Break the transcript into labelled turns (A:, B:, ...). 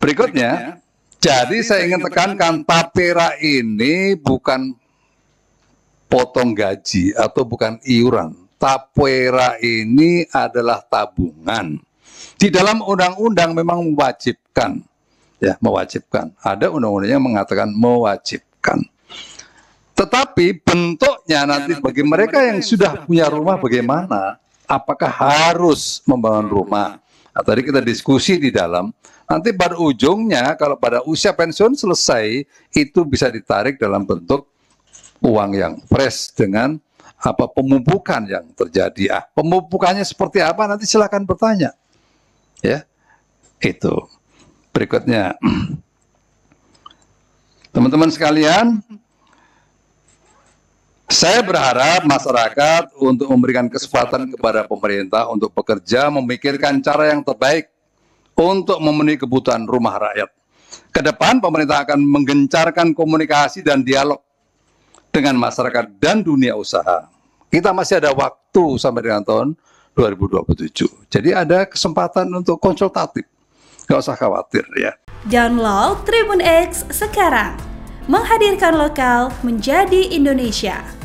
A: Berikutnya, jadi saya ingin tekankan tapera ini bukan potong gaji atau bukan iuran. Tapera ini adalah tabungan. Di dalam undang-undang memang mewajibkan, ya mewajibkan. Ada undang-undang yang mengatakan mewajibkan. Tetapi bentuknya ya, nanti bagi mereka yang sudah punya rumah bagaimana? Apakah harus membangun nah, rumah? Nah, tadi kita diskusi di dalam, nanti pada ujungnya kalau pada usia pensiun selesai itu bisa ditarik dalam bentuk uang yang fresh dengan apa pemupukan yang terjadi. Ah, pemupukannya seperti apa nanti silahkan bertanya. Ya. Itu. Berikutnya. Teman-teman sekalian, saya berharap masyarakat untuk memberikan kesempatan kepada pemerintah untuk bekerja memikirkan cara yang terbaik untuk memenuhi kebutuhan rumah rakyat. Kedepan pemerintah akan menggencarkan komunikasi dan dialog dengan masyarakat dan dunia usaha. Kita masih ada waktu sampai dengan tahun 2027. Jadi ada kesempatan untuk konsultatif. Gak usah khawatir ya.
B: Download Tribun X sekarang. Menghadirkan lokal menjadi Indonesia.